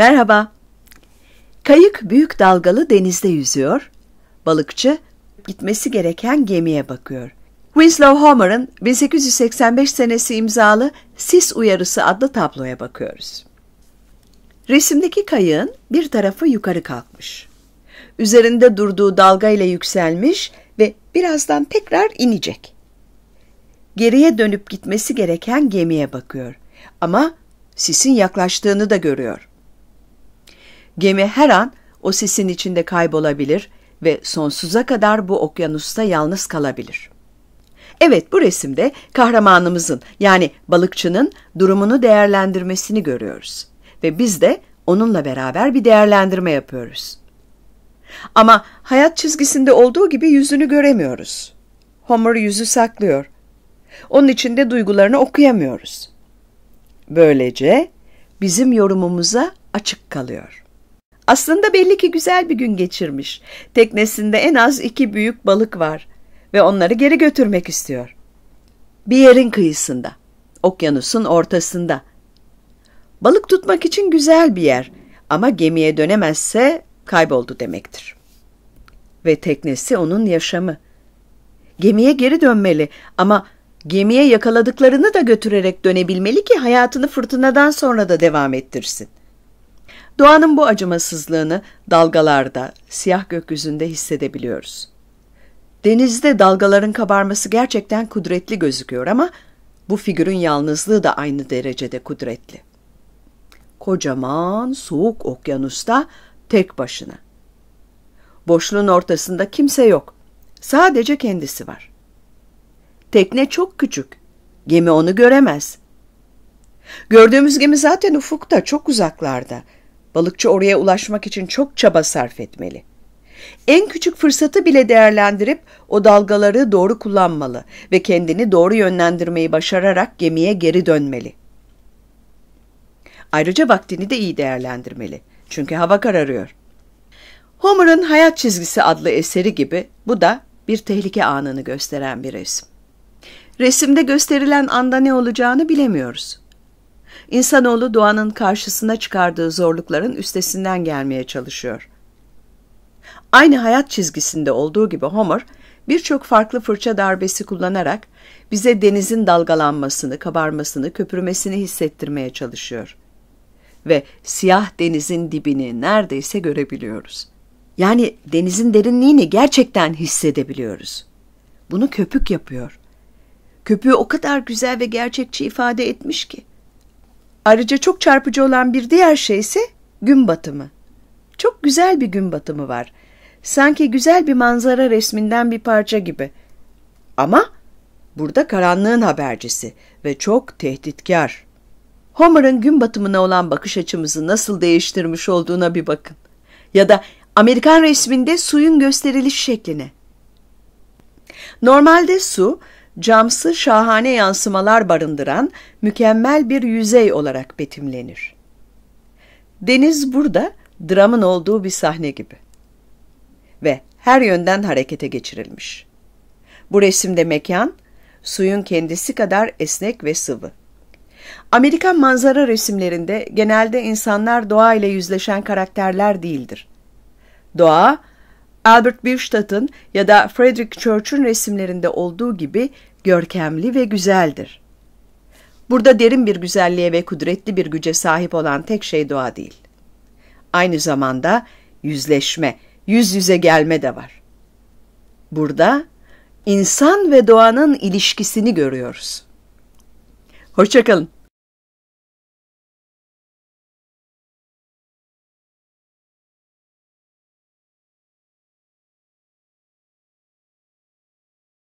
Merhaba. Kayık büyük dalgalı denizde yüzüyor. Balıkçı gitmesi gereken gemiye bakıyor. Winslow Homer'ın 1885 senesi imzalı Sis Uyarısı adlı tabloya bakıyoruz. Resimdeki kayığın bir tarafı yukarı kalkmış. Üzerinde durduğu dalga ile yükselmiş ve birazdan tekrar inecek. Geriye dönüp gitmesi gereken gemiye bakıyor. Ama sisin yaklaştığını da görüyor. Gemi her an o sisin içinde kaybolabilir ve sonsuza kadar bu okyanusta yalnız kalabilir. Evet bu resimde kahramanımızın yani balıkçının durumunu değerlendirmesini görüyoruz ve biz de onunla beraber bir değerlendirme yapıyoruz. Ama hayat çizgisinde olduğu gibi yüzünü göremiyoruz. Homer yüzü saklıyor. Onun içinde duygularını okuyamıyoruz. Böylece bizim yorumumuza açık kalıyor. Aslında belli ki güzel bir gün geçirmiş. Teknesinde en az iki büyük balık var ve onları geri götürmek istiyor. Bir yerin kıyısında, okyanusun ortasında. Balık tutmak için güzel bir yer ama gemiye dönemezse kayboldu demektir. Ve teknesi onun yaşamı. Gemiye geri dönmeli ama gemiye yakaladıklarını da götürerek dönebilmeli ki hayatını fırtınadan sonra da devam ettirsin. Doğanın bu acımasızlığını dalgalarda, siyah gökyüzünde hissedebiliyoruz. Denizde dalgaların kabarması gerçekten kudretli gözüküyor ama bu figürün yalnızlığı da aynı derecede kudretli. Kocaman soğuk okyanusta tek başına. Boşluğun ortasında kimse yok. Sadece kendisi var. Tekne çok küçük. Gemi onu göremez. Gördüğümüz gemi zaten ufukta, çok uzaklarda. Balıkçı oraya ulaşmak için çok çaba sarf etmeli. En küçük fırsatı bile değerlendirip o dalgaları doğru kullanmalı ve kendini doğru yönlendirmeyi başararak gemiye geri dönmeli. Ayrıca vaktini de iyi değerlendirmeli. Çünkü hava kararıyor. Homer'ın Hayat Çizgisi adlı eseri gibi bu da bir tehlike anını gösteren bir resim. Resimde gösterilen anda ne olacağını bilemiyoruz. İnsanoğlu doğanın karşısına çıkardığı zorlukların üstesinden gelmeye çalışıyor. Aynı hayat çizgisinde olduğu gibi Homer, birçok farklı fırça darbesi kullanarak bize denizin dalgalanmasını, kabarmasını, köpürmesini hissettirmeye çalışıyor. Ve siyah denizin dibini neredeyse görebiliyoruz. Yani denizin derinliğini gerçekten hissedebiliyoruz. Bunu köpük yapıyor. Köpüğü o kadar güzel ve gerçekçi ifade etmiş ki. Ayrıca çok çarpıcı olan bir diğer şey ise gün batımı. Çok güzel bir gün batımı var. Sanki güzel bir manzara resminden bir parça gibi. Ama burada karanlığın habercisi ve çok tehditkar. Homer'ın gün batımına olan bakış açımızı nasıl değiştirmiş olduğuna bir bakın. Ya da Amerikan resminde suyun gösteriliş şekline. Normalde su camsı şahane yansımalar barındıran mükemmel bir yüzey olarak betimlenir. Deniz burada dramın olduğu bir sahne gibi ve her yönden harekete geçirilmiş. Bu resimde mekan suyun kendisi kadar esnek ve sıvı. Amerikan manzara resimlerinde genelde insanlar doğa ile yüzleşen karakterler değildir. Doğa Albert Bierstadt'ın ya da Frederick Church'un resimlerinde olduğu gibi görkemli ve güzeldir. Burada derin bir güzelliğe ve kudretli bir güce sahip olan tek şey doğa değil. Aynı zamanda yüzleşme, yüz yüze gelme de var. Burada insan ve doğanın ilişkisini görüyoruz. Hoşçakalın.